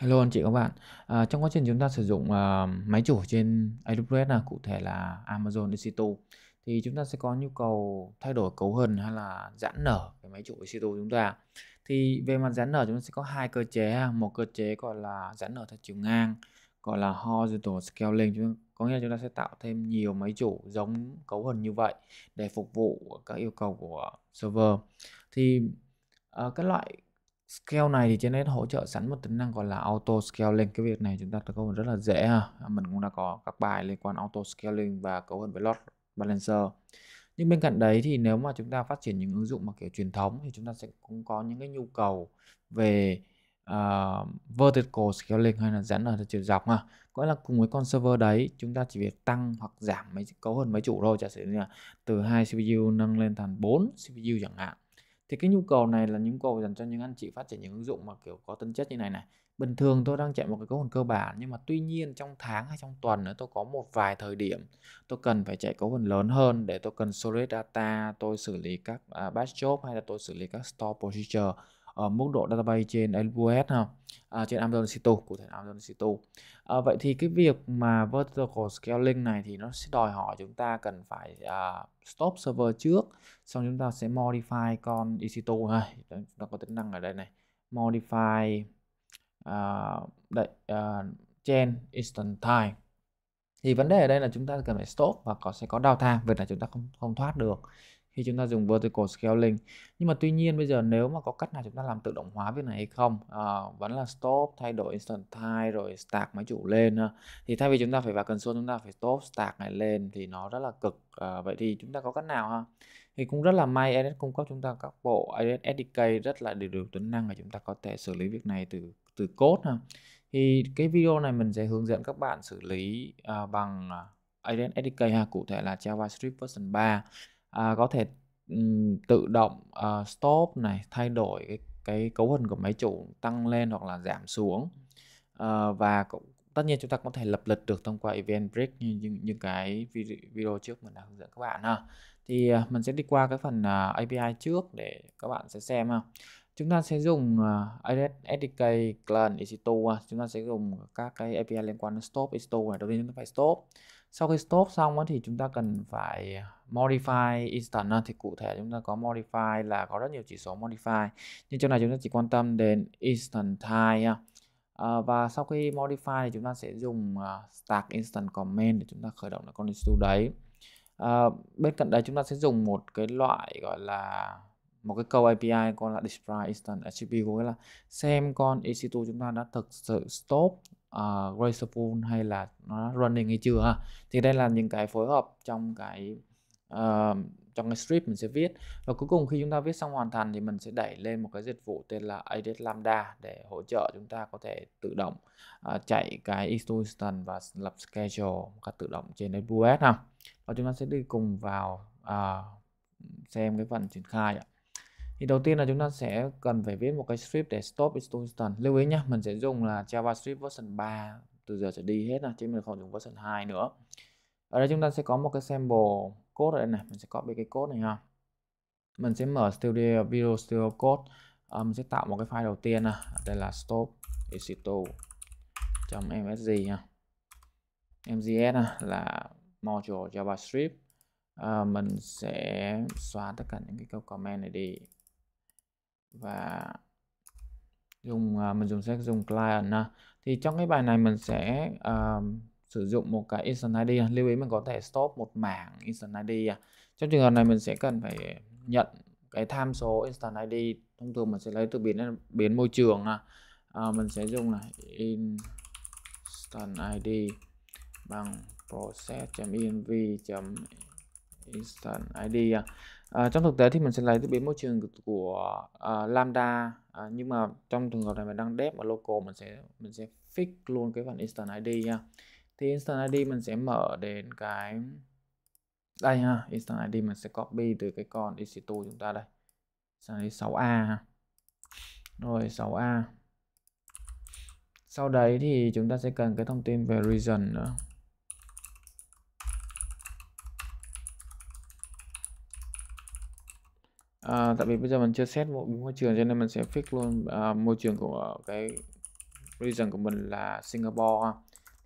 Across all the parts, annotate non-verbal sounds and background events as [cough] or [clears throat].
Hello anh chị các bạn. À, trong quá trình chúng ta sử dụng uh, máy chủ trên AWS là cụ thể là Amazon EC2 thì chúng ta sẽ có nhu cầu thay đổi cấu hình hay là giãn nở cái máy chủ EC2 chúng ta. Thì về mặt giãn nở chúng ta sẽ có hai cơ chế, một cơ chế gọi là giãn nở theo chiều ngang, gọi là horizontal scaling, chúng ta, có nghĩa là chúng ta sẽ tạo thêm nhiều máy chủ giống cấu hình như vậy để phục vụ các yêu cầu của server. Thì uh, cái loại Scale này thì trên hết hỗ trợ sẵn một tính năng gọi là auto scaling. Cái việc này chúng ta cấu hình rất là dễ ha. Mình cũng đã có các bài liên quan auto scaling và cấu hình với load balancer. Nhưng bên cạnh đấy thì nếu mà chúng ta phát triển những ứng dụng mà kiểu truyền thống thì chúng ta sẽ cũng có những cái nhu cầu về uh, vertical scaling hay là dẫn ở chiều dọc ha. Có là cùng với con server đấy chúng ta chỉ việc tăng hoặc giảm mấy cấu hình mấy chủ thôi. Giả sử như là từ hai CPU nâng lên thành 4 CPU chẳng hạn thì cái nhu cầu này là nhu cầu dành cho những anh chị phát triển những ứng dụng mà kiểu có tính chất như này này bình thường tôi đang chạy một cái cấu hình cơ bản nhưng mà tuy nhiên trong tháng hay trong tuần nữa tôi có một vài thời điểm tôi cần phải chạy cấu hình lớn hơn để tôi cần solid data tôi xử lý các à, batch job hay là tôi xử lý các store procedure ở mức độ database trên AWS không à, trên Amazon C2 cụ thể Amazon C2 À, vậy thì cái việc mà vertical scaling này thì nó sẽ đòi hỏi chúng ta cần phải uh, stop server trước xong chúng ta sẽ modify con EC2 này nó có tính năng ở đây này modify uh, à, đây, uh, à, chain instant time thì vấn đề ở đây là chúng ta cần phải stop và có sẽ có downtime việc là chúng ta không không thoát được khi chúng ta dùng vertical scaling nhưng mà tuy nhiên bây giờ nếu mà có cách nào chúng ta làm tự động hóa việc này hay không à, vẫn là stop thay đổi instant time rồi stack máy chủ lên thì thay vì chúng ta phải vào console chúng ta phải stop stack này lên thì nó rất là cực à, vậy thì chúng ta có cách nào ha thì cũng rất là may AWS cung cấp chúng ta các bộ AWS SDK rất là đều đủ tính năng để chúng ta có thể xử lý việc này từ từ code ha thì cái video này mình sẽ hướng dẫn các bạn xử lý uh, bằng Advanced SDK ha, cụ thể là JavaScript version 3 à, có thể um, tự động uh, stop này thay đổi cái, cái cấu hình của máy chủ tăng lên hoặc là giảm xuống uh, và cũng tất nhiên chúng ta có thể lập lịch được thông qua event break như những như cái video trước mình đã hướng dẫn các bạn ha thì uh, mình sẽ đi qua cái phần uh, API trước để các bạn sẽ xem ha chúng ta sẽ dùng uh, SDK client EC2 chúng ta sẽ dùng các cái API liên quan đến stop EC2 này đầu tiên chúng ta phải stop sau khi stop xong thì chúng ta cần phải modify instant thì cụ thể chúng ta có modify là có rất nhiều chỉ số modify nhưng trong này chúng ta chỉ quan tâm đến instant time à, ờ, và sau khi modify thì chúng ta sẽ dùng uh, stack instant comment để chúng ta khởi động lại con issue đấy à, bên cạnh đấy chúng ta sẽ dùng một cái loại gọi là một cái câu API gọi là display instant attribute có nghĩa là xem con EC2 chúng ta đã thực sự stop uh, graceful hay là nó running hay chưa ha thì đây là những cái phối hợp trong cái Ờ, trong cái strip mình sẽ viết và cuối cùng khi chúng ta viết xong hoàn thành thì mình sẽ đẩy lên một cái dịch vụ tên là ADS Lambda để hỗ trợ chúng ta có thể tự động uh, chạy cái extension và lập schedule một cách tự động trên AWS nào và chúng ta sẽ đi cùng vào uh, xem cái phần triển khai ạ thì đầu tiên là chúng ta sẽ cần phải viết một cái script để stop extension lưu ý nhé mình sẽ dùng là JavaScript version 3 từ giờ sẽ đi hết là chứ mình không dùng version 2 nữa ở đây chúng ta sẽ có một cái sample code ở đây này mình sẽ copy cái code này ha mình sẽ mở studio video studio code à, mình sẽ tạo một cái file đầu tiên này đây là stop isito msg ha mgs này là module javascript à, mình sẽ xóa tất cả những cái câu comment này đi và dùng à, mình dùng sẽ dùng client ha. thì trong cái bài này mình sẽ uh, sử dụng một cái instant id lưu ý mình có thể stop một mảng instant id trong trường hợp này mình sẽ cần phải nhận cái tham số instant id thông thường mình sẽ lấy từ biến biến môi trường à, mình sẽ dùng là instant id bằng process.env instant id à, trong thực tế thì mình sẽ lấy từ biến môi trường của uh, lambda à, nhưng mà trong trường hợp này mình đang dev ở local mình sẽ mình sẽ fix luôn cái phần instant id nha thì instant id mình sẽ mở đến cái đây ha instant id mình sẽ copy từ cái con EC2 chúng ta đây sang 6a rồi 6a sau đấy thì chúng ta sẽ cần cái thông tin về region nữa À, tại vì bây giờ mình chưa xét một môi trường cho nên mình sẽ fix luôn à, môi trường của cái region của mình là Singapore ha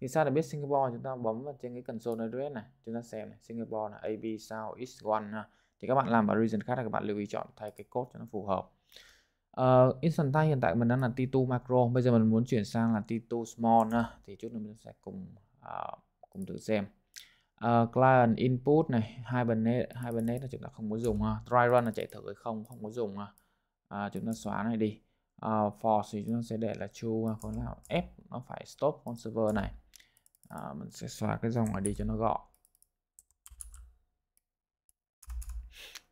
thì sao để biết Singapore chúng ta bấm vào trên cái console address này chúng ta xem này Singapore là AB South East One ha. thì các bạn làm vào region khác là các bạn lưu ý chọn thay cái code cho nó phù hợp uh, ờ, Instant time hiện tại mình đang là T2 Macro bây giờ mình muốn chuyển sang là T2 Small ha. thì chút nữa mình sẽ cùng uh, cùng thử xem uh, client input này hai bên hibernate hibernate là chúng ta không có dùng ha dry run là chạy thử hay không không có dùng ha à, chúng ta xóa này đi uh, force thì chúng ta sẽ để là true ha. có là f nó phải stop con server này à, mình sẽ xóa cái dòng này đi cho nó gọn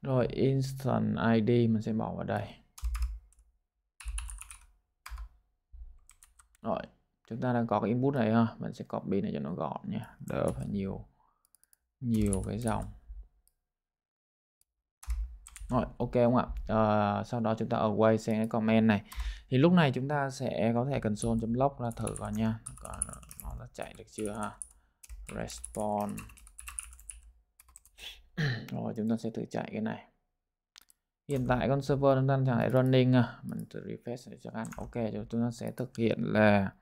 rồi instant id mình sẽ bỏ vào đây rồi chúng ta đang có cái input này ha mình sẽ copy này cho nó gọn nha đỡ phải nhiều nhiều cái dòng rồi ok không ạ à, sau đó chúng ta ở quay sang cái comment này thì lúc này chúng ta sẽ có thể console.log ra thử coi nha chạy được chưa ha respond [clears throat] rồi chúng ta sẽ thử chạy cái này hiện tại con server nó đang chạy running à mình thử refresh để chẳng hạn ok chúng ta sẽ thực hiện là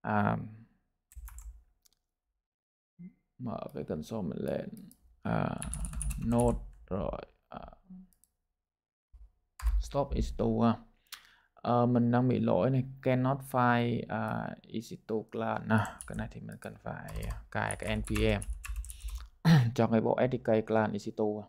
à, mở cái console mình lên à, node rồi à, stop is to uh, mình đang bị lỗi này cannot find uh, EC2 client à, cái này thì mình cần phải cài cái npm [coughs] cho cái bộ SDK client EC2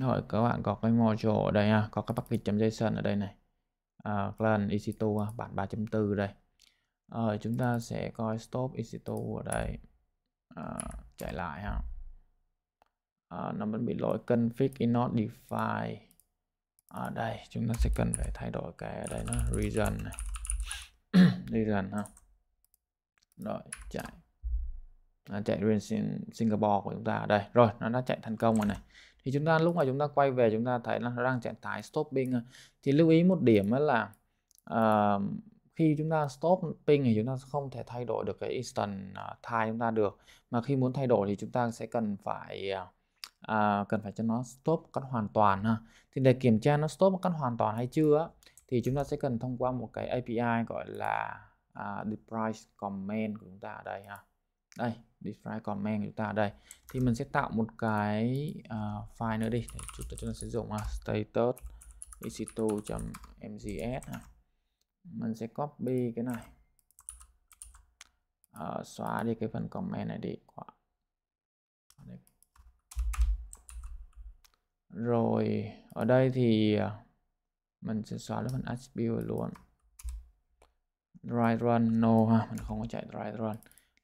rồi các bạn có cái module ở đây ha, có cái package.json ở đây này uh, client EC2 bản 3.4 đây rồi chúng ta sẽ coi stop EC2 ở đây uh, chạy lại ha à, nó vẫn bị lỗi config is not defined ở à, đây chúng ta sẽ cần phải thay đổi cái ở đây nó region này [coughs] region ha rồi chạy nó à, chạy region Singapore của chúng ta ở đây rồi nó đã chạy thành công rồi này thì chúng ta lúc mà chúng ta quay về chúng ta thấy nó đang trạng thái stopping thì lưu ý một điểm là uh, khi chúng ta stop thì chúng ta không thể thay đổi được cái instant à, time chúng ta được mà khi muốn thay đổi thì chúng ta sẽ cần phải uh, à, cần phải cho nó stop cắt hoàn toàn ha. Thì để kiểm tra nó stop cắt hoàn toàn hay chưa thì chúng ta sẽ cần thông qua một cái API gọi là à, deprice comment của chúng ta ở đây ha. Đây, deprice comment của chúng ta ở đây. Thì mình sẽ tạo một cái uh, file nữa đi. Để chúng ta, sẽ dùng uh, status ec2.mgs ha. Mình sẽ copy cái này. Uh, xóa đi cái phần comment này đi. Khoảng rồi ở đây thì à, mình sẽ xóa nó phần attribute luôn dry run no ha mình không có chạy dry run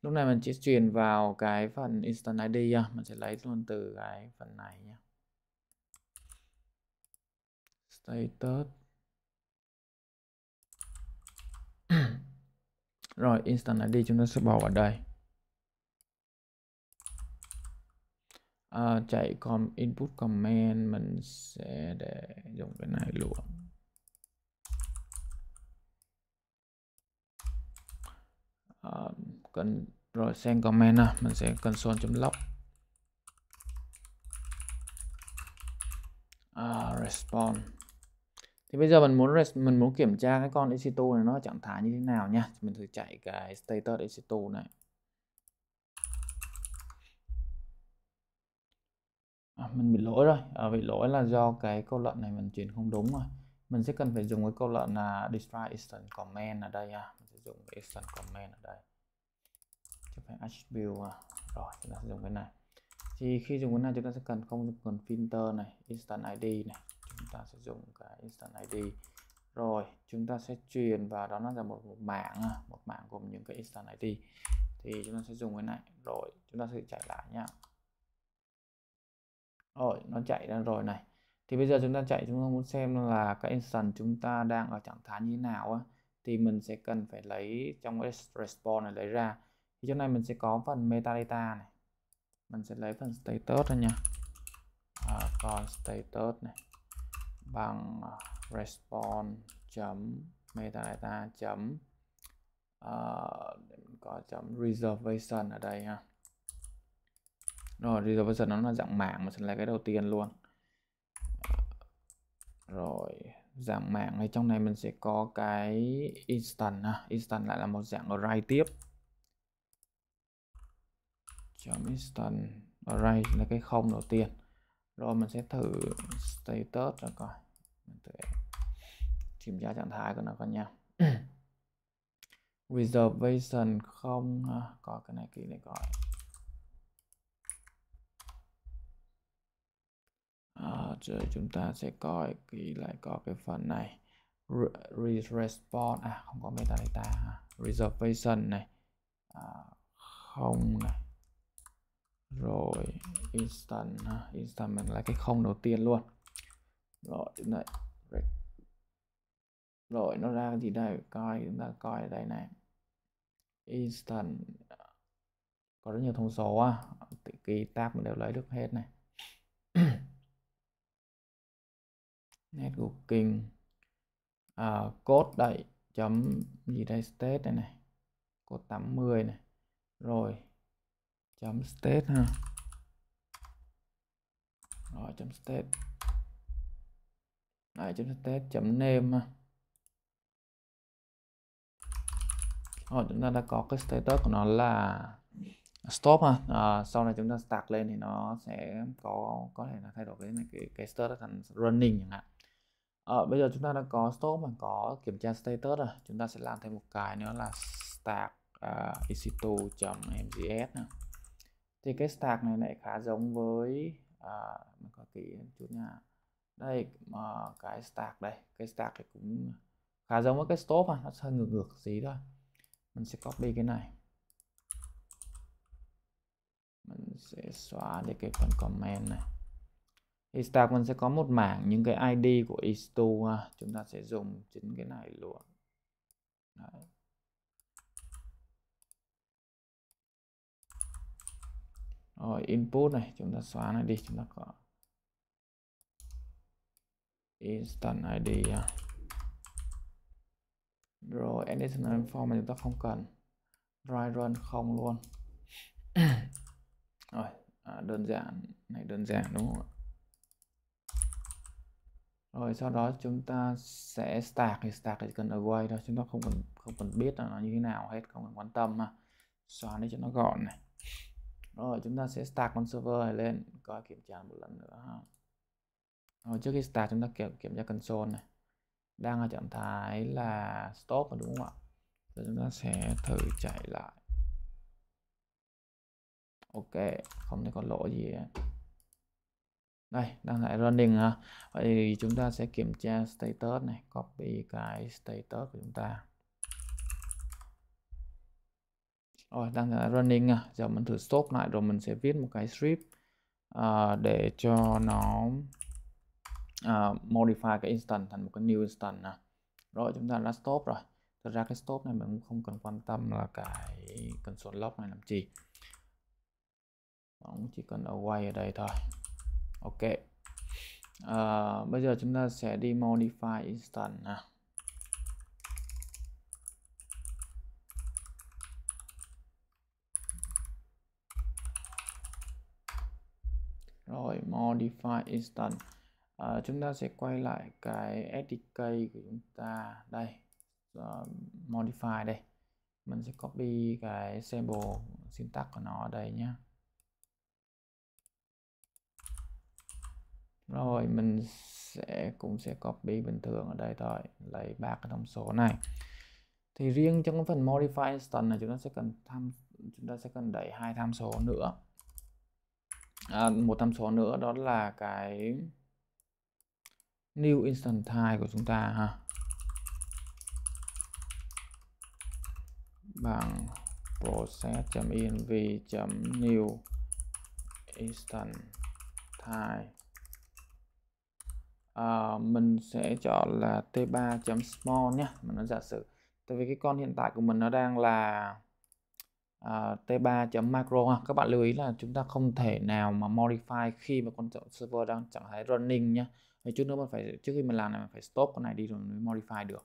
lúc này mình chỉ truyền vào cái phần instant id ha. À, mình sẽ lấy luôn từ cái phần này nhé status [coughs] rồi instant id chúng ta sẽ bỏ vào đây Ờ, chạy com input comment mình sẽ để dùng cái này luôn à, cần rồi send comment à. mình sẽ console .lock à, ờ, response thì bây giờ mình muốn mình muốn kiểm tra cái con Exito này nó trạng thái như thế nào nha mình thử chạy cái status Exito này Ờ, mình bị lỗi rồi à, bị lỗi là do cái câu lệnh này mình chuyển không đúng rồi mình sẽ cần phải dùng cái câu lệnh là describe instant comment ở đây à mình sẽ dùng instant comment ở đây chứ phải attribute à. rồi chúng ta sẽ dùng cái này thì khi dùng cái này chúng ta sẽ cần không cần filter này instant id này chúng ta sẽ dùng cái instant id rồi chúng ta sẽ truyền vào đó nó là một, một mảng à, một mảng gồm những cái instant id thì chúng ta sẽ dùng cái này rồi chúng ta sẽ chạy lại nhá rồi nó chạy ra rồi này thì bây giờ chúng ta chạy chúng ta muốn xem là cái instance chúng ta đang ở trạng thái như thế nào á thì mình sẽ cần phải lấy trong cái response này lấy ra thì chỗ này mình sẽ có phần metadata này mình sẽ lấy phần status ra nha à, còn status này bằng à, response chấm metadata chấm uh, có chấm reservation ở đây ha rồi bây giờ nó là dạng mảng mà sẽ là cái đầu tiên luôn rồi dạng mảng này trong này mình sẽ có cái instant ha. instant lại là một dạng array tiếp chấm instant array là cái không đầu tiên rồi mình sẽ thử status rồi coi mình thử kiểm tra trạng thái của nó coi nha [coughs] reservation không có cái này kỹ này coi à, ờ, rồi chúng ta sẽ coi thì lại có cái phần này Re response à không có metadata à. reservation này à, không này rồi instant à, instant mình là cái không đầu tiên luôn rồi chúng rồi nó ra gì đây coi chúng ta coi ở đây này instant có rất nhiều thông số á à. tự tab mình đều lấy được hết này [clears throat] networking uh, code đậy chấm gì đây state đây này code 80 này rồi chấm state ha rồi chấm state này chấm state chấm name ha rồi chúng ta đã có cái status của nó là stop ha à, sau này chúng ta start lên thì nó sẽ có có thể là thay đổi cái này cái, cái status thành running chẳng hạn à, bây giờ chúng ta đã có stop mà có kiểm tra status rồi chúng ta sẽ làm thêm một cái nữa là stack uh, à, isito.mgs thì cái stack này lại khá giống với à, mình có kỹ chút nha đây mà ờ, cái stack đây cái stack này cũng khá giống với cái stop mà nó hơi ngược ngược gì thôi mình sẽ copy cái này mình sẽ xóa đi cái phần comment này Insta con sẽ có một mảng những cái ID của Isto chúng ta sẽ dùng chính cái này luôn Đấy. rồi input này chúng ta xóa nó đi chúng ta có instant ID rồi additional form mà chúng ta không cần dry run không luôn [coughs] rồi à, đơn giản này đơn giản đúng không ạ rồi sau đó chúng ta sẽ start thì stack thì cần away thôi chúng ta không cần không cần biết là nó như thế nào hết không cần quan tâm mà xóa đi cho nó gọn này rồi chúng ta sẽ start con server này lên coi kiểm tra một lần nữa ha rồi trước khi start chúng ta kiểm kiểm tra console này đang ở trạng thái là stop đúng không ạ rồi chúng ta sẽ thử chạy lại ok không thấy có lỗi gì ấy đây đang lại running ha vậy thì chúng ta sẽ kiểm tra status này copy cái status của chúng ta rồi đang là running à giờ mình thử stop lại rồi mình sẽ viết một cái script uh, để cho nó uh, modify cái instant thành một cái new instant nè rồi chúng ta đã stop rồi thật ra cái stop này mình cũng không cần quan tâm là cái cần số lock này làm gì cũng chỉ cần away ở đây thôi ok à, bây giờ chúng ta sẽ đi modify instant nào rồi modify instant à, chúng ta sẽ quay lại cái SDK của chúng ta đây uh, modify đây mình sẽ copy cái sample syntax của nó ở đây nhé rồi mình sẽ cũng sẽ copy bình thường ở đây thôi lấy ba cái thông số này thì riêng trong cái phần modify instance này chúng ta sẽ cần tham chúng ta sẽ cần đẩy hai tham số nữa à, một tham số nữa đó là cái new instance type của chúng ta ha bằng process.env.new instance type Ờ, mình sẽ chọn là t3.small nhé mình nó giả sử tại vì cái con hiện tại của mình nó đang là uh, ờ, t3.micro các bạn lưu ý là chúng ta không thể nào mà modify khi mà con server đang trạng thái running nhé thì chút nữa mình phải trước khi mình làm này mình phải stop con này đi rồi mới modify được uh,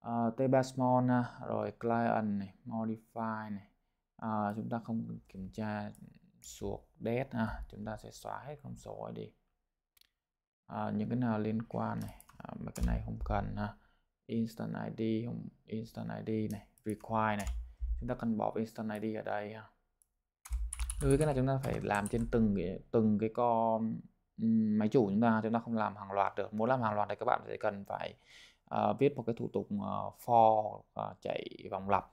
ờ, t3 small rồi client này modify này uh, chúng ta không kiểm tra suộc dead ha. chúng ta sẽ xóa hết con số đi à, những cái nào liên quan này à, mà cái này không cần ha instant id không instant id này require này chúng ta cần bỏ instant id ở đây ha đối với cái này chúng ta phải làm trên từng cái từng cái con máy chủ chúng ta chúng ta không làm hàng loạt được muốn làm hàng loạt thì các bạn sẽ cần phải uh, viết một cái thủ tục uh, for uh, chạy vòng lặp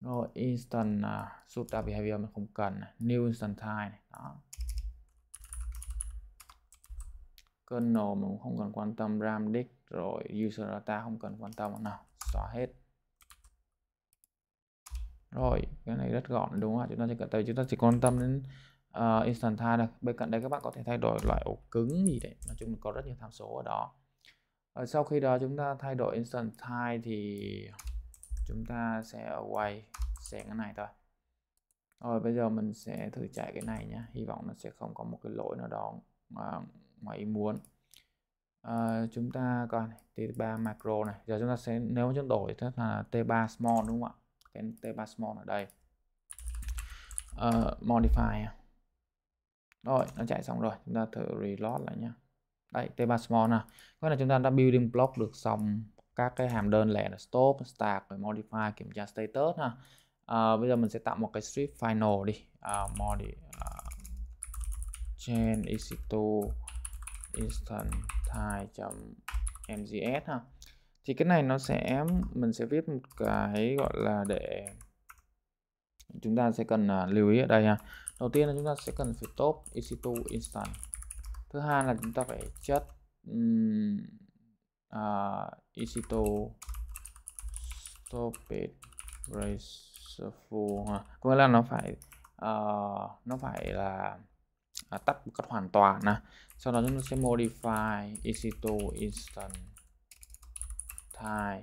rồi instant uh, à, shoot behavior mình không cần new instant time này. đó kernel cũng không cần quan tâm ram disk rồi user data không cần quan tâm nào xóa hết rồi cái này rất gọn đúng không ạ chúng ta chỉ cần tới chúng ta chỉ quan tâm đến uh, ờ, instant time được bên cạnh đây các bạn có thể thay đổi loại ổ cứng gì đấy nói chung có rất nhiều tham số ở đó ở ờ, sau khi đó chúng ta thay đổi instant time thì chúng ta sẽ quay sẽ cái này thôi rồi bây giờ mình sẽ thử chạy cái này nhé hy vọng nó sẽ không có một cái lỗi nào đó uh, ngoại ý muốn à, chúng ta còn T3 macro này giờ chúng ta sẽ nếu chúng đổi thì là T3 small đúng không ạ cái T3 small ở đây uh, modify rồi nó chạy xong rồi chúng ta thử reload lại nhé đây T3 small nè có là chúng ta đã building block được xong các cái hàm đơn lẻ là stop start rồi modify kiểm tra status ha à, bây giờ mình sẽ tạo một cái strip final đi à, modi uh, chain is to instant instanthai.mgs ha thì cái này nó sẽ mình sẽ viết một cái gọi là để chúng ta sẽ cần à, lưu ý ở đây ha đầu tiên là chúng ta sẽ cần phải top EC2 instance thứ hai là chúng ta phải chất um, uh, EC2 stop it graceful ha có nghĩa là nó phải uh, nó phải là à, tắt cắt hoàn toàn này. sau đó chúng ta sẽ modify EC2 instant time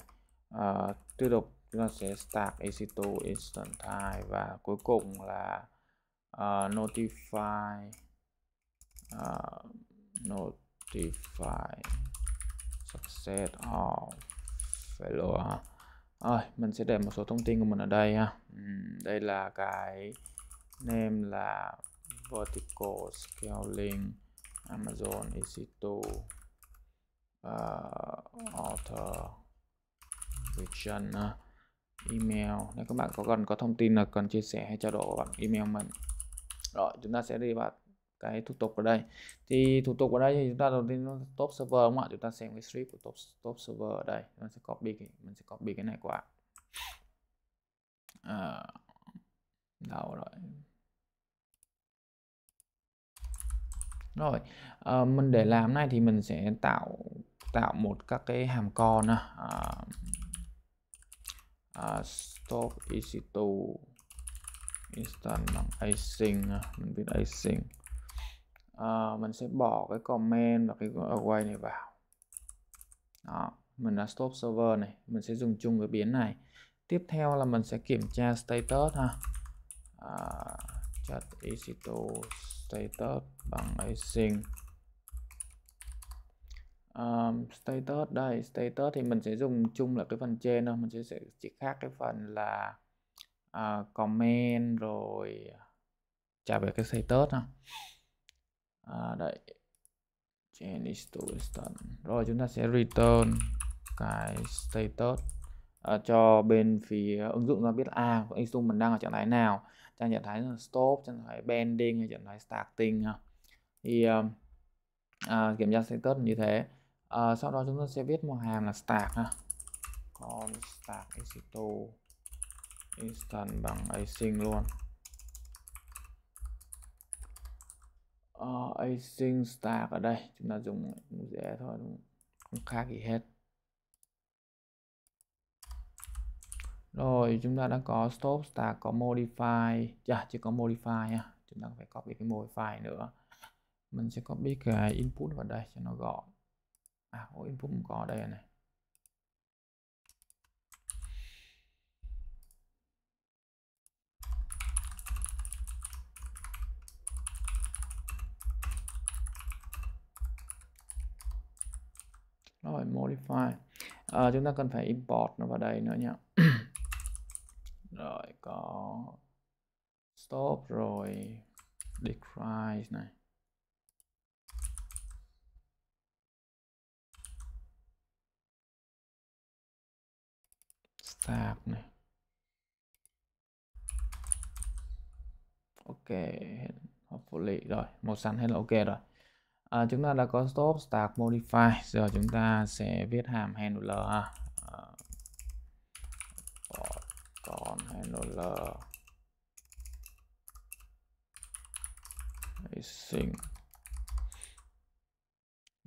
uh, tiếp tục chúng ta sẽ start EC2 instant time và cuối cùng là uh, notify uh, notify success of failure ha. Rồi, mình sẽ để một số thông tin của mình ở đây ha. đây là cái name là vertical scaling amazon ec2 uh, author vision uh, email nếu các bạn có cần có thông tin là cần chia sẻ hay trao đổi bằng email mình rồi chúng ta sẽ đi vào cái thủ tục ở đây thì thủ tục ở đây thì chúng ta đầu tiên nó top server đúng không ạ chúng ta xem cái script của top top server ở đây mình sẽ copy cái, mình sẽ copy cái này qua à, đâu rồi rồi à, mình để làm này thì mình sẽ tạo tạo một các cái hàm con à, à, stop EC2 instant bằng async mình viết async à, mình sẽ bỏ cái comment và cái away này vào đó mình là stop server này mình sẽ dùng chung cái biến này tiếp theo là mình sẽ kiểm tra status ha à, chat EC2 status bằng async um, status đây status thì mình sẽ dùng chung là cái phần trên thôi mình sẽ, sẽ chỉ khác cái phần là uh, comment rồi trả về cái status ha à, ờ, đây change to rồi chúng ta sẽ return cái status Ờ, cho bên phía ứng dụng ra biết a à, của instrument đang ở trạng thái nào đang trạng thái là stop trạng thái bending hay trạng thái starting thì uh, uh, kiểm tra status như thế uh, sau đó chúng ta sẽ viết một hàm là start ha con start exito instant bằng async luôn uh, async start ở đây chúng ta dùng dễ thôi đúng không khác gì hết Rồi chúng ta đã có stop start có modify, dạ chỉ có modify nha. Chúng ta phải copy cái modify nữa. Mình sẽ copy cái input vào đây cho nó gọn. À, oh, input cũng có đây này. Rồi modify. À, chúng ta cần phải import nó vào đây nữa nhé. [clears throat] rồi có stop rồi decline này start này ok hopefully rồi màu xanh hết là ok rồi à, chúng ta đã có stop start modify giờ chúng ta sẽ viết hàm handler ha còn handler async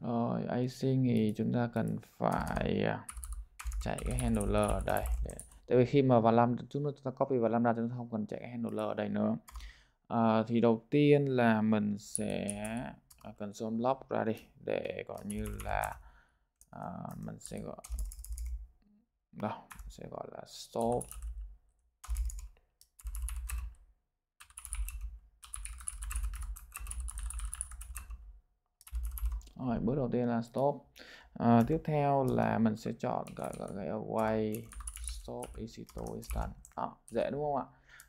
rồi async thì chúng ta cần phải à, chạy cái handler ở đây để tại vì khi mà vào làm chúng ta copy vào làm ra chúng ta không cần chạy cái handler ở đây nữa à, thì đầu tiên là mình sẽ à, console log ra đi để gọi như là à, mình sẽ gọi đâu sẽ gọi là stop rồi bước đầu tiên là stop à, tiếp theo là mình sẽ chọn cả, cả cái away stop exito instant à, dễ đúng không ạ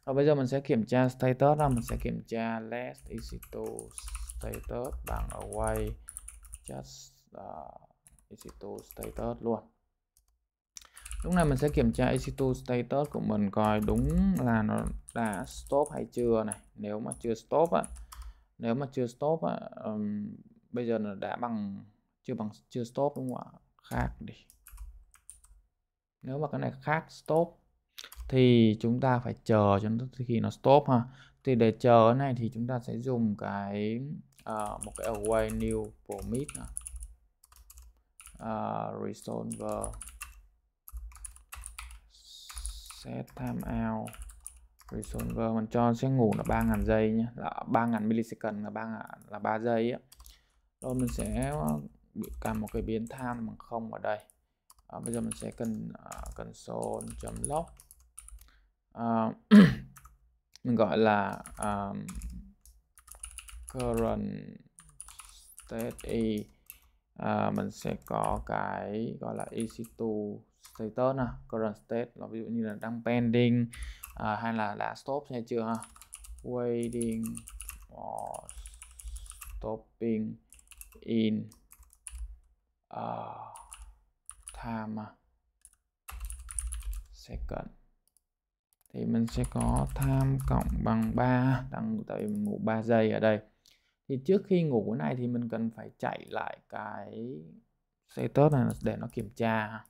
rồi bây giờ mình sẽ kiểm tra status là mình sẽ kiểm tra let exito status bằng away just uh, ờ, exito status luôn lúc này mình sẽ kiểm tra EC2 status của mình coi đúng là nó đã stop hay chưa này nếu mà chưa stop ạ à, nếu mà chưa stop ạ à, um, bây giờ là đã bằng chưa bằng chưa stop đúng không ạ khác đi nếu mà cái này khác stop thì chúng ta phải chờ cho đến khi nó stop ha thì để chờ cái này thì chúng ta sẽ dùng cái uh, một cái away new promise uh, à, resolver set time out resolver mình cho sẽ ngủ là 3.000 giây nhé là 3.000 millisecond là 3 là 3 giây á rồi mình sẽ ờ, cầm một cái biến tham bằng không ở đây à, bây giờ mình sẽ cần uh, console log à, mình gọi là um, current state e à, mình sẽ có cái gọi là EC2 status nè current state là ví dụ như là đang pending à, hay là đã stop hay chưa ha waiting for stopping in uh, time à. second thì mình sẽ có time cộng bằng 3 đang tại vì mình ngủ 3 giây ở đây thì trước khi ngủ cái này thì mình cần phải chạy lại cái status này để nó kiểm tra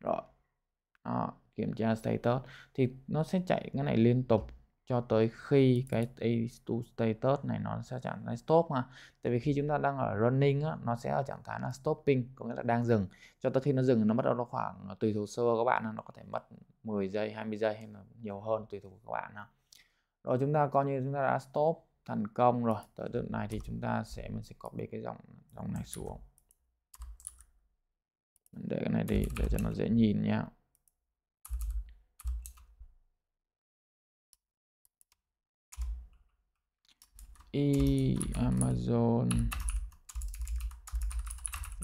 rồi Đó, kiểm tra status thì nó sẽ chạy cái này liên tục cho tới khi cái to status này nó sẽ trạng thái stop mà tại vì khi chúng ta đang ở running á, nó sẽ ở trạng thái là stopping có nghĩa là đang dừng cho tới khi nó dừng nó mất đâu khoảng tùy thuộc sơ các bạn nó có thể mất 10 giây 20 giây hay là nhiều hơn tùy thuộc các bạn ha rồi chúng ta coi như chúng ta đã stop thành công rồi tới đợt này thì chúng ta sẽ mình sẽ copy cái dòng dòng này xuống để cái này đi để cho nó dễ nhìn nhá y Amazon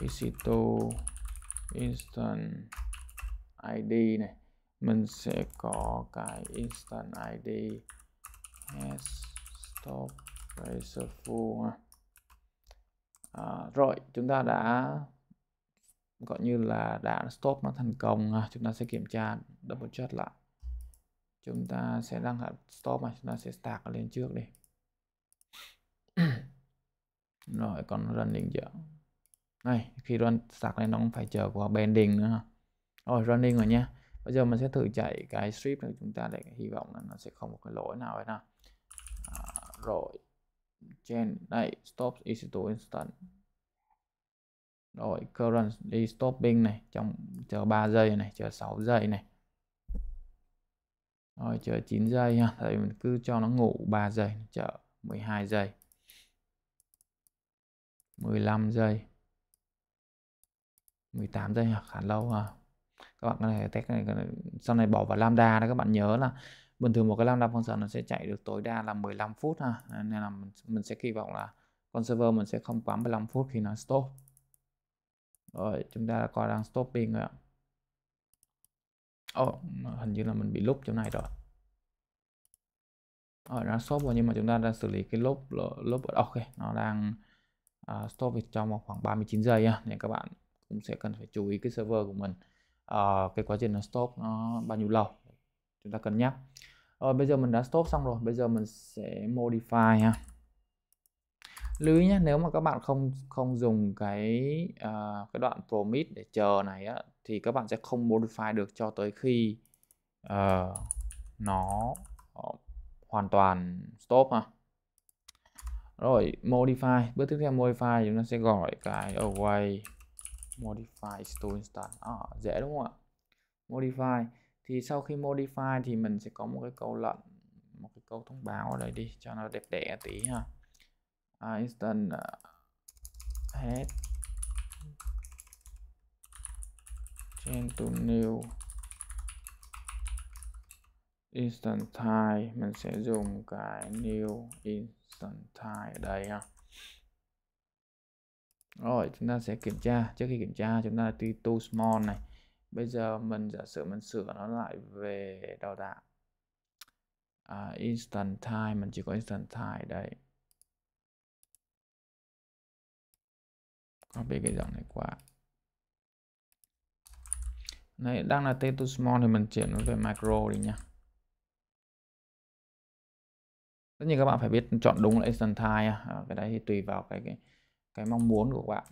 Isito Instant ID này mình sẽ có cái Instant ID has stop reservoir à, rồi chúng ta đã gọi như là đã stop nó thành công chúng ta sẽ kiểm tra double check lại chúng ta sẽ đăng hạn stop mà chúng ta sẽ start lên trước đi rồi còn running chưa này khi run sạc này nó cũng phải chờ qua bending nữa ha rồi running rồi nha bây giờ mình sẽ thử chạy cái strip này chúng ta để hy vọng là nó sẽ không có cái lỗi nào hết nào à, rồi chain đây stop is to instant rồi current đi stopping này trong chờ 3 giây này chờ 6 giây này rồi chờ 9 giây ha tại mình cứ cho nó ngủ 3 giây chờ 12 giây 15 giây 18 giây khá lâu ha các bạn có thể test này sau này bỏ vào lambda đó các bạn nhớ là bình thường một cái lambda function nó sẽ chạy được tối đa là 15 phút ha nên là mình, sẽ kỳ vọng là con server mình sẽ không quá 15 phút khi nó stop rồi chúng ta đã coi đang stopping rồi ạ oh, hình như là mình bị lúc chỗ này rồi rồi nó stop rồi nhưng mà chúng ta đang xử lý cái lốp lốp ok nó đang uh, à, stop it trong khoảng 39 giây nha. nên các bạn cũng sẽ cần phải chú ý cái server của mình uh, cái quá trình là stop nó bao nhiêu lâu chúng ta cần nhắc rồi ờ, bây giờ mình đã stop xong rồi bây giờ mình sẽ modify ha lưu ý nhé nếu mà các bạn không không dùng cái uh, cái đoạn promise để chờ này á, thì các bạn sẽ không modify được cho tới khi uh, nó hoàn toàn stop ha rồi modify bước tiếp theo modify chúng ta sẽ gọi cái away modify store instance à, ờ, dễ đúng không ạ modify thì sau khi modify thì mình sẽ có một cái câu lệnh một cái câu thông báo ở đây đi cho nó đẹp đẽ tí ha à, instant ờ, hết change to new instant type mình sẽ dùng cái new in constant time ở đây ha rồi chúng ta sẽ kiểm tra trước khi kiểm tra chúng ta tuy to small này bây giờ mình giả sử mình sửa nó lại về đào tạo à, instant time mình chỉ có instant time đây copy cái dòng này qua này đang là t to small thì mình chuyển nó về micro đi nha tất nhiên các bạn phải biết chọn đúng là instant time à. à, cái đấy thì tùy vào cái cái cái mong muốn của các bạn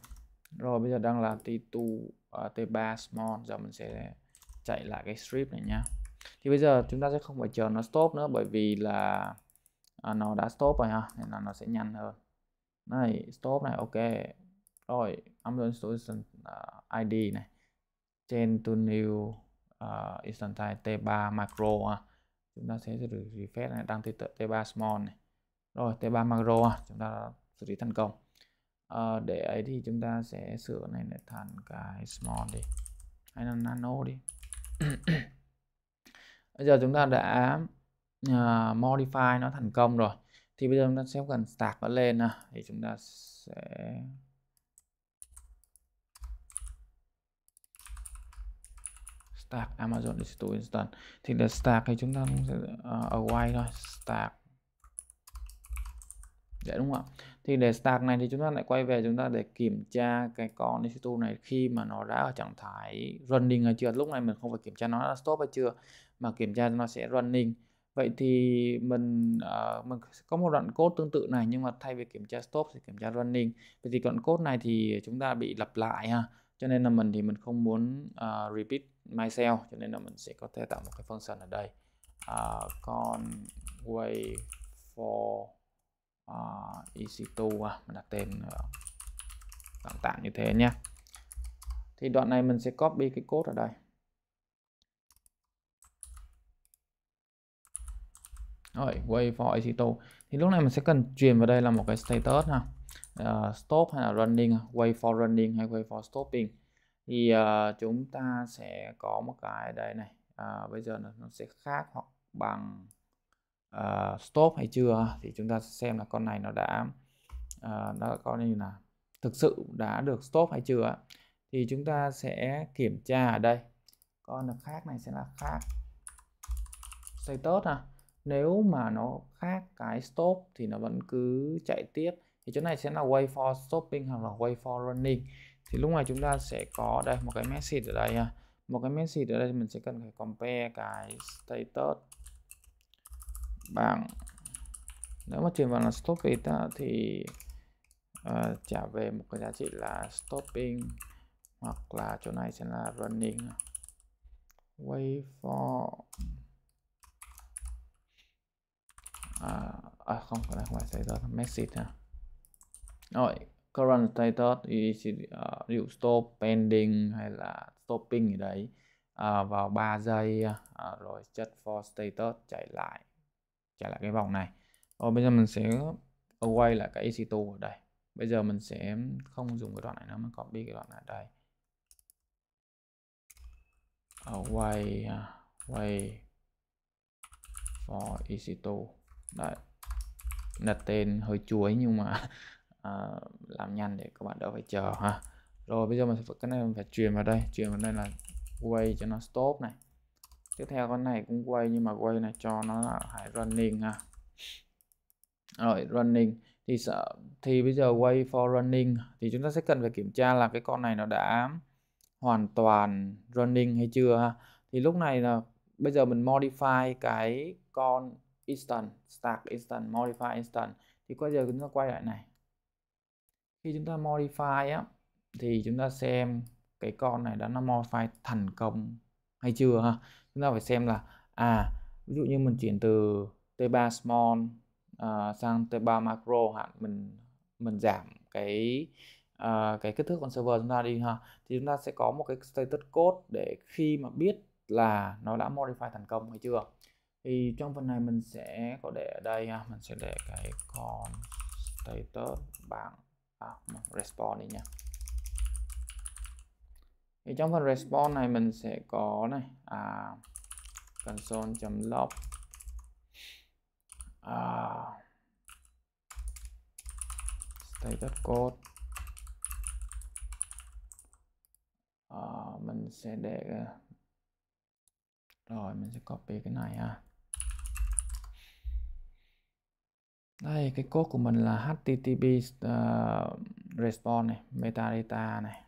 rồi bây giờ đang là t2 à, t3 small giờ mình sẽ chạy lại cái strip này nhá thì bây giờ chúng ta sẽ không phải chờ nó stop nữa bởi vì là à, nó đã stop rồi ha nên là nó sẽ nhanh hơn này stop này ok rồi Amazon solution uh, ID này trên to new uh, à, instance t3 macro ha chúng ta sẽ được refresh này đang đăng T3 small này rồi T3 macro à, chúng ta xử lý thành công à, để ấy thì chúng ta sẽ sửa này để thành cái small đi hay là nano đi [clears throat] bây giờ chúng ta đã uh, modify nó thành công rồi thì bây giờ chúng ta sẽ cần start nó lên à, thì chúng ta sẽ stack amazon ec2 instance thì để stack thì chúng ta cũng sẽ uh, away thôi stack để dạ, đúng không ạ thì để stack này thì chúng ta lại quay về chúng ta để kiểm tra cái con ec2 này khi mà nó đã ở trạng thái running hay chưa lúc này mình không phải kiểm tra nó là stop hay chưa mà kiểm tra nó sẽ running vậy thì mình uh, mình có một đoạn code tương tự này nhưng mà thay vì kiểm tra stop thì kiểm tra running vậy thì đoạn code này thì chúng ta bị lặp lại ha cho nên là mình thì mình không muốn uh, repeat myself cho nên là mình sẽ có thể tạo một cái function ở đây uh, con way for uh, à, EC2 à, mình đặt tên tạm tạm như thế nhé thì đoạn này mình sẽ copy cái code ở đây rồi way for EC2 thì lúc này mình sẽ cần truyền vào đây là một cái status nào uh, stop hay là running way for running hay way for stopping thì uh, chúng ta sẽ có một cái đây này uh, bây giờ nó, nó sẽ khác hoặc bằng uh, stop hay chưa thì chúng ta xem là con này nó đã uh, nó có như là thực sự đã được stop hay chưa thì chúng ta sẽ kiểm tra ở đây con là khác này sẽ là khác status à nếu mà nó khác cái stop thì nó vẫn cứ chạy tiếp thì chỗ này sẽ là wait for stopping hoặc là wait for running thì lúc này chúng ta sẽ có đây một cái message ở đây ha một cái message ở đây mình sẽ cần phải compare cái status bằng nếu mà chuyển vào là stop it thì uh, trả về một cái giá trị là stopping hoặc là chỗ này sẽ là running wait for à, à không phải là không phải xảy message nha rồi current status is uh, stop pending hay là stopping gì đấy uh, vào 3 giây uh, rồi chất for status chạy lại chạy lại cái vòng này rồi bây giờ mình sẽ quay lại cái ec ở đây bây giờ mình sẽ không dùng cái đoạn này nữa mà copy cái đoạn này đây quay quay for EC2 đấy đặt tên hơi chuối nhưng mà à, làm nhanh để các bạn đỡ phải chờ ha rồi bây giờ mình phải cái này mình phải truyền vào đây truyền vào đây là quay cho nó stop này tiếp theo con này cũng quay nhưng mà quay này cho nó là hãy running ha rồi running thì sợ thì bây giờ quay for running thì chúng ta sẽ cần phải kiểm tra là cái con này nó đã hoàn toàn running hay chưa ha thì lúc này là bây giờ mình modify cái con instant start instant modify instant thì bây giờ chúng ta quay lại này khi chúng ta modify á thì chúng ta xem cái con này đã nó modify thành công hay chưa ha chúng ta phải xem là à ví dụ như mình chuyển từ T3 small uh, sang T3 macro hạn mình mình giảm cái uh, cái kích thước con server chúng ta đi ha thì chúng ta sẽ có một cái status code để khi mà biết là nó đã modify thành công hay chưa thì trong phần này mình sẽ có để ở đây ha mình sẽ để cái con status bảng À, response đi nha thì trong phần response này mình sẽ có này à, console.log à, status code à, mình sẽ để rồi mình sẽ copy cái này ha đây cái cốt của mình là http uh, ờ, response này metadata này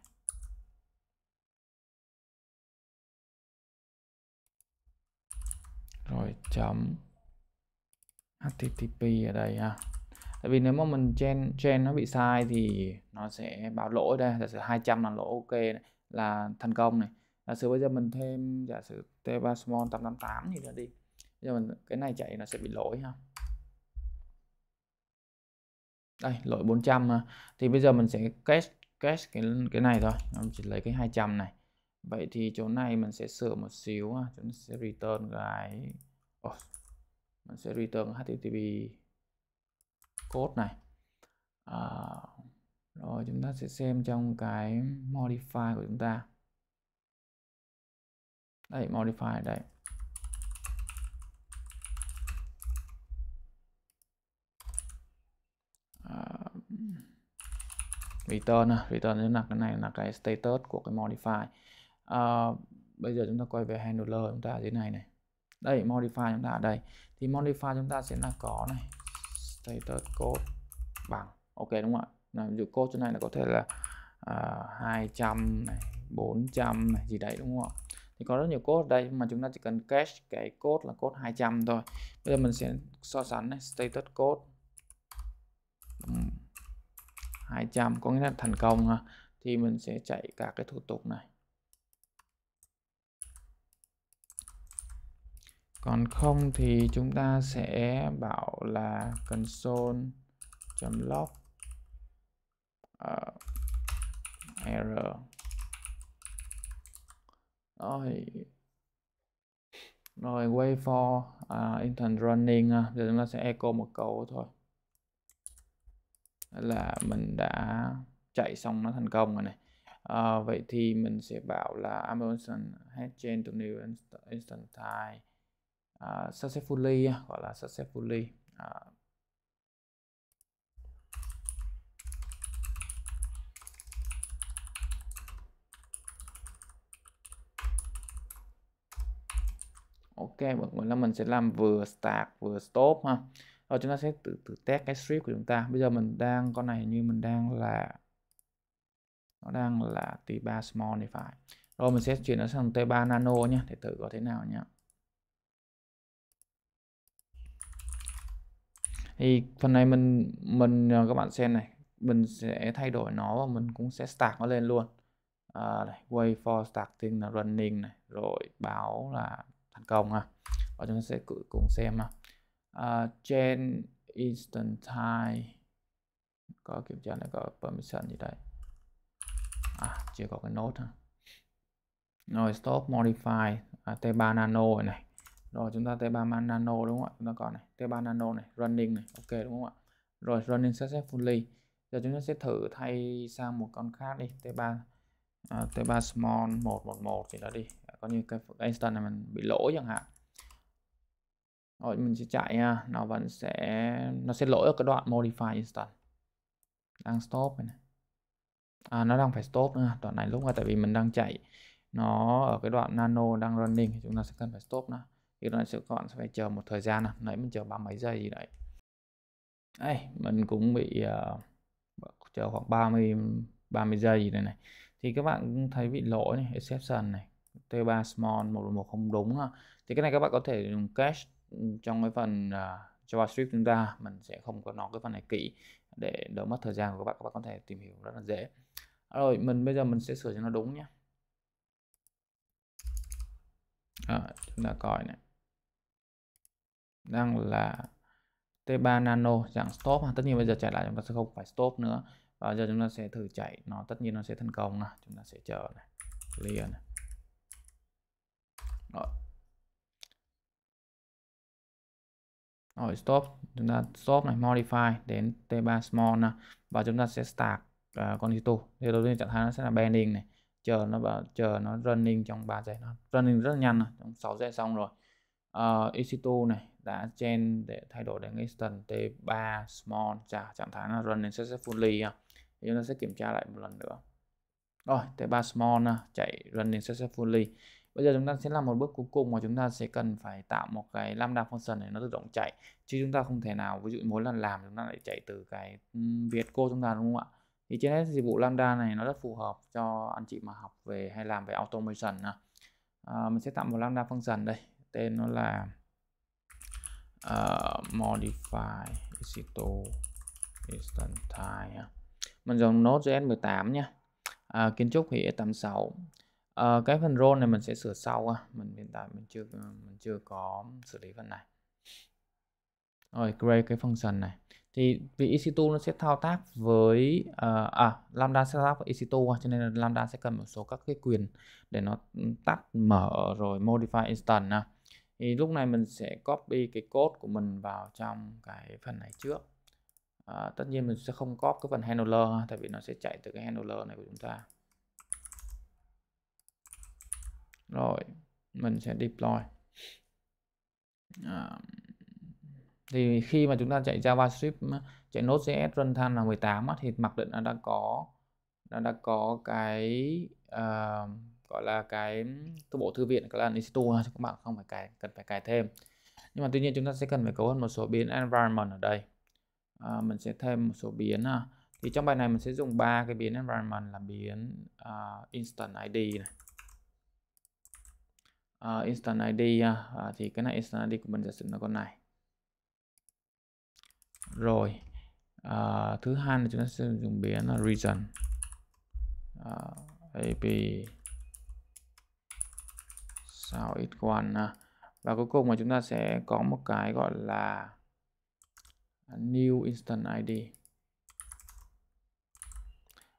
rồi chấm http ở đây ha tại vì nếu mà mình gen gen nó bị sai thì nó sẽ báo lỗi đây giả sử 200 là lỗi ok này, là thành công này giả sử bây giờ mình thêm giả sử t 3 small 888 gì nữa đi bây giờ mình cái này chạy nó sẽ bị lỗi ha đây lỗi 400 mà. thì bây giờ mình sẽ cache cache cái cái này thôi mình chỉ lấy cái 200 này vậy thì chỗ này mình sẽ sửa một xíu chúng mình sẽ return cái oh, mình sẽ return http code này à, rồi chúng ta sẽ xem trong cái modify của chúng ta đây modify đây return à, return nó là cái này là cái status của cái modify à, bây giờ chúng ta quay về handler chúng ta ở dưới này này đây modify chúng ta ở đây thì modify chúng ta sẽ là có này status code bằng ok đúng không ạ ví dụ code chỗ này là có thể là uh, à, 200 này 400 này gì đấy đúng không ạ thì có rất nhiều code đây mà chúng ta chỉ cần cache cái code là code 200 thôi bây giờ mình sẽ so sánh này, status code 200 có nghĩa là thành công ha thì mình sẽ chạy cả cái thủ tục này còn không thì chúng ta sẽ bảo là console.log uh, ờ, error rồi rồi wait for uh, à, intern running giờ chúng ta sẽ echo một câu thôi là mình đã chạy xong nó thành công rồi này à, vậy thì mình sẽ bảo là Amazon has changed to new instant time uh, ờ, successfully gọi là successfully uh, ok bởi là mình sẽ làm vừa start vừa stop ha rồi ờ, chúng ta sẽ tự, tự test cái strip của chúng ta bây giờ mình đang con này như mình đang là nó đang là T3 small thì phải rồi mình sẽ chuyển nó sang T3 nano nhé để thử có thế nào nhé thì phần này mình mình ờ, các bạn xem này mình sẽ thay đổi nó và mình cũng sẽ stack nó lên luôn à, đây, wait for starting là running này rồi báo là thành công ha và chúng ta sẽ cũng xem ha uh, Gen Instant Time có kiểm tra là có permission gì đây à, chưa có cái nốt ha rồi stop modify à, T3 nano này, rồi chúng ta T3 nano đúng không ạ chúng ta còn này T3 nano này running này ok đúng không ạ rồi running successfully giờ chúng ta sẽ thử thay sang một con khác đi T3 à, T3 small 111 thì đó đi Có như cái instant này mình bị lỗi chẳng hạn rồi mình sẽ chạy nha, nó vẫn sẽ nó sẽ lỗi ở cái đoạn modify instant đang stop này à, nó đang phải stop nữa. đoạn này lúc này tại vì mình đang chạy nó ở cái đoạn nano đang running chúng ta sẽ cần phải stop nó thì nó sẽ còn phải chờ một thời gian nào. nãy mình chờ ba mấy giây gì đấy đây mình cũng bị uh, chờ khoảng 30 30 giây gì đây này thì các bạn cũng thấy bị lỗi này exception này T3 small 111 không đúng ha. thì cái này các bạn có thể dùng cache trong cái phần à, JavaScript chúng ta mình sẽ không có nói cái phần này kỹ để đỡ mất thời gian của các bạn các bạn có thể tìm hiểu rất là dễ à, rồi mình bây giờ mình sẽ sửa cho nó đúng nhé à, chúng ta coi này đang là T3 Nano dạng stop tất nhiên bây giờ chạy lại chúng ta sẽ không phải stop nữa và giờ chúng ta sẽ thử chạy nó tất nhiên nó sẽ thành công này chúng ta sẽ chờ này clear này rồi rồi stop chúng ta stop này modify đến t3 small này. và chúng ta sẽ start uh, con hito thì đầu tiên trạng thái nó sẽ là bending này chờ nó vào chờ nó running trong 3 giây nó running rất nhanh rồi trong 6 giây xong rồi uh, ờ, EC2 này đã change để thay đổi đến instant T3 small trả trạng thái là running successfully thì chúng ta sẽ kiểm tra lại một lần nữa rồi T3 small chạy running successfully bây giờ chúng ta sẽ làm một bước cuối cùng mà chúng ta sẽ cần phải tạo một cái lambda function để nó tự động chạy chứ chúng ta không thể nào ví dụ mỗi lần làm chúng ta lại chạy từ cái việt cô chúng ta đúng không ạ thì trên hết dịch vụ lambda này nó rất phù hợp cho anh chị mà học về hay làm về automation à, mình sẽ tạo một lambda function đây tên nó là uh, modify isito instant time mình dùng Node.js 18 nha à, kiến trúc thì x86 Ờ, cái phần role này mình sẽ sửa sau mình hiện tại mình chưa mình chưa có xử lý phần này rồi create cái function này thì vì EC2 nó sẽ thao tác với uh, à lambda sẽ thao tác với EC2 cho nên là lambda sẽ cần một số các cái quyền để nó ừ, tắt mở rồi modify instance nào. thì lúc này mình sẽ copy cái code của mình vào trong cái phần này trước à, tất nhiên mình sẽ không copy cái phần handler tại vì nó sẽ chạy từ cái handler này của chúng ta rồi mình sẽ deploy à, thì khi mà chúng ta chạy JavaScript chạy Node.js runtime là 18 thì mặc định nó đã có nó đã có cái uh, gọi là cái cái bộ thư viện là institute các bạn không phải cài cần phải cài thêm nhưng mà tuy nhiên chúng ta sẽ cần phải cấu hơn một số biến environment ở đây à, mình sẽ thêm một số biến à, thì trong bài này mình sẽ dùng ba cái biến environment là biến uh, instant id này uh, instant id uh, à. ờ, thì cái này instant id của mình giả sử là con này rồi uh, thứ hai là chúng ta sẽ dùng biến là region uh, ap sao ít quan à. và cuối cùng mà chúng ta sẽ có một cái gọi là new instant id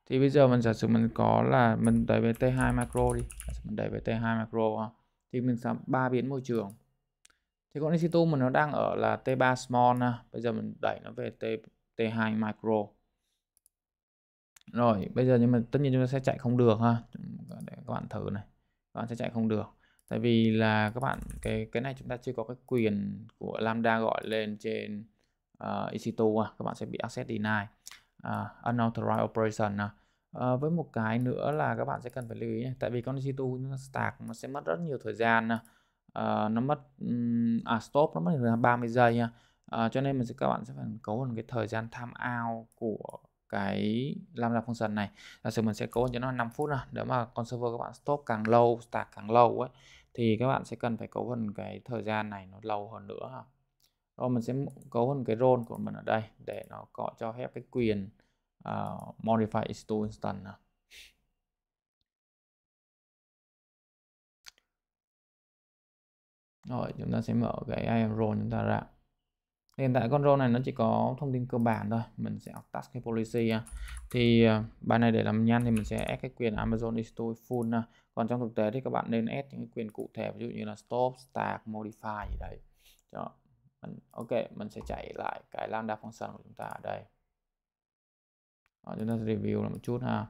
thì bây giờ mình giả sử mình có là mình đẩy về t2 macro đi mình đẩy về t2 macro à thì mình làm ba biến môi trường thì con EC2 mà nó đang ở là T3 small ha. bây giờ mình đẩy nó về T, T2 micro rồi bây giờ nhưng mà tất nhiên chúng ta sẽ chạy không được ha để các bạn thử này các bạn sẽ chạy không được tại vì là các bạn cái cái này chúng ta chưa có cái quyền của lambda gọi lên trên uh, EC2 à. các bạn sẽ bị access deny uh, unauthorized operation à à, với một cái nữa là các bạn sẽ cần phải lưu ý này. tại vì con situ stack nó sẽ mất rất nhiều thời gian à, nó mất à stop nó mất là 30 giây nha à, cho nên mình sẽ các bạn sẽ phải cấu một cái thời gian time out của cái làm là function này là sự mình sẽ cố cho nó 5 phút nào nếu mà con server các bạn stop càng lâu stack càng lâu ấy thì các bạn sẽ cần phải cấu phần cái thời gian này nó lâu hơn nữa rồi mình sẽ cấu phần cái role của mình ở đây để nó có cho phép cái quyền uh, modify is to instance nào. rồi chúng ta sẽ mở cái IAM role chúng ta ra hiện tại con role này nó chỉ có thông tin cơ bản thôi mình sẽ task cái policy thì à, bài này để làm nhanh thì mình sẽ add cái quyền Amazon History full còn trong thực tế thì các bạn nên add những cái quyền cụ thể ví dụ như là stop start modify gì đấy Đó. ok mình sẽ chạy lại cái lambda function của chúng ta ở đây đó, chúng ta review lại một chút ha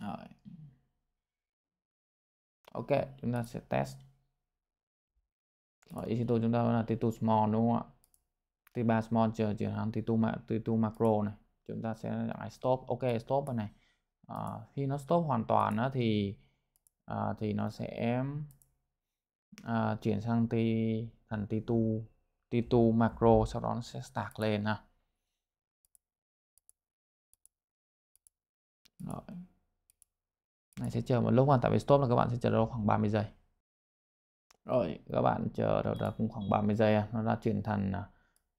Rồi. ok chúng ta sẽ test ở Isito chúng ta là t small đúng không ạ T3 small chờ chuyển sang t macro này chúng ta sẽ lại stop ok stop này à, khi nó stop hoàn toàn đó thì à, thì nó sẽ à, chuyển sang T thành T2 t macro sau đó nó sẽ stack lên ha Rồi. Này sẽ chờ một lúc hoàn tại vì stop là các bạn sẽ chờ đâu khoảng 30 giây. Rồi, các bạn chờ đâu đó cũng khoảng 30 giây à. nó đã chuyển thành uh,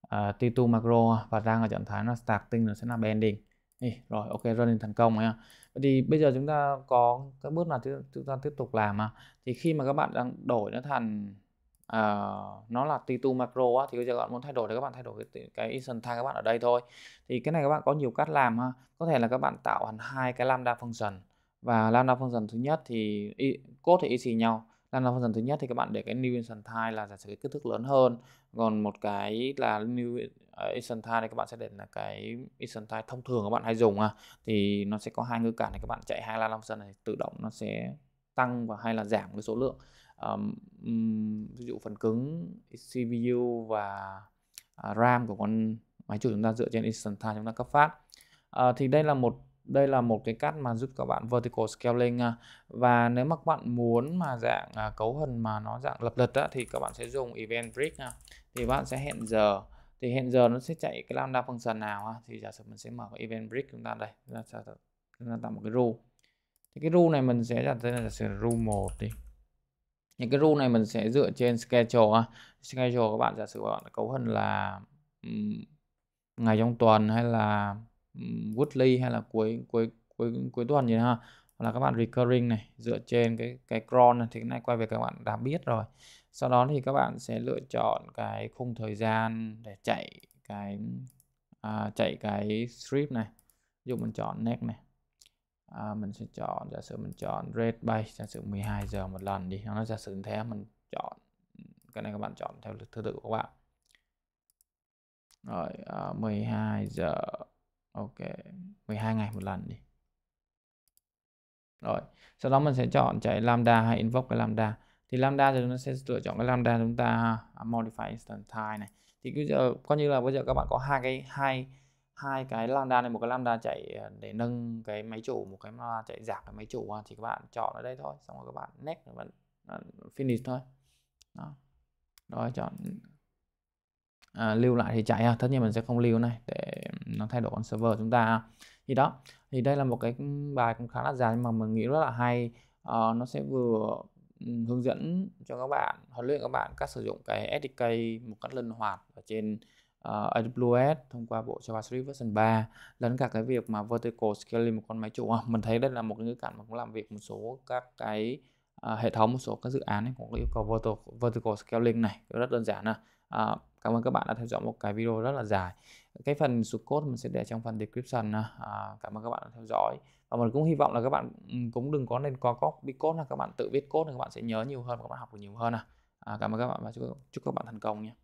à, à, T2 macro và đang ở trạng thái nó starting nó sẽ là bending. Ê, rồi ok running thành công nha. Vậy thì bây giờ chúng ta có các bước nào chúng ta tiếp tục làm à? Thì khi mà các bạn đang đổi nó thành Ờ, nó là T2 macro á, thì bây giờ các bạn muốn thay đổi thì các bạn thay đổi cái, cái instant tag các bạn ở đây thôi thì cái này các bạn có nhiều cách làm ha có thể là các bạn tạo hẳn hai cái lambda function và lambda function thứ nhất thì y, code thì y xì nhau lambda function thứ nhất thì các bạn để cái new instant type là giả sử cái kích thước lớn hơn còn một cái là new ờ, instant type thì các bạn sẽ để là cái instant type thông thường các bạn hay dùng ha thì nó sẽ có hai ngữ cản này các bạn chạy hai lambda function này tự động nó sẽ tăng và hay là giảm cái số lượng um, ví dụ phần cứng CPU và uh, RAM của con máy chủ chúng ta dựa trên instant time chúng ta cấp phát uh, thì đây là một đây là một cái cắt mà giúp các bạn vertical scaling à. và nếu mà các bạn muốn mà dạng à, cấu hình mà nó dạng lập lật á, thì các bạn sẽ dùng event bridge thì bạn sẽ hẹn giờ thì hẹn giờ nó sẽ chạy cái lambda function nào thì giả sử mình sẽ mở cái event bridge chúng ta đây chúng ta tạo một cái rule thì cái rule này mình sẽ đặt tên là giả rule 1 đi những cái rule này mình sẽ dựa trên schedule schedule các bạn giả sử các bạn cấu hình là ngày trong tuần hay là weekly hay là cuối cuối cuối cuối tuần gì đó là các bạn recurring này dựa trên cái cái cron này thì cái này quay về các bạn đã biết rồi sau đó thì các bạn sẽ lựa chọn cái khung thời gian để chạy cái à, chạy cái strip này ví dụ mình chọn next này à, mình sẽ chọn giả sử mình chọn rate bay giả sử 12 giờ một lần đi nó giả sử thế mình chọn cái này các bạn chọn theo thứ tự của các bạn rồi à, 12 giờ ok 12 ngày một lần đi rồi sau đó mình sẽ chọn chạy lambda hay invoke cái lambda thì lambda thì nó sẽ lựa chọn cái lambda chúng ta à, modify instant time này thì bây giờ coi như là bây giờ các bạn có hai cái hai hai cái lambda này một cái lambda chạy ờ, để nâng cái máy chủ một cái lambda chạy giảm cái máy chủ thì các bạn chọn ở đây thôi xong rồi các bạn next các bạn finish thôi đó rồi chọn à, lưu lại thì chạy ha tất nhiên mình sẽ không lưu này để nó thay đổi con server chúng ta thì đó thì đây là một cái bài cũng khá là dài nhưng mà mình nghĩ rất là hay à, nó sẽ vừa hướng dẫn cho các bạn huấn luyện các bạn cách sử dụng cái SDK một cách linh hoạt ở trên uh, ờ, AWS thông qua bộ JavaScript version 3 lẫn cả cái việc mà vertical scaling một con máy chủ ờ, mình thấy đây là một cái ngữ cảnh mà cũng làm việc một số các cái uh, hệ thống một số các dự án ấy, cũng có yêu cầu vertical vertical scaling này rất đơn giản là uh, cảm ơn các bạn đã theo dõi một cái video rất là dài cái phần số code mình sẽ để trong phần description à, cảm ơn các bạn đã theo dõi và mình cũng hy vọng là các bạn ừ, cũng đừng có nên có copy code là các bạn tự viết code thì các bạn sẽ nhớ nhiều hơn và các bạn học được nhiều hơn à, cảm ơn các bạn và chúc, chúc các bạn thành công nha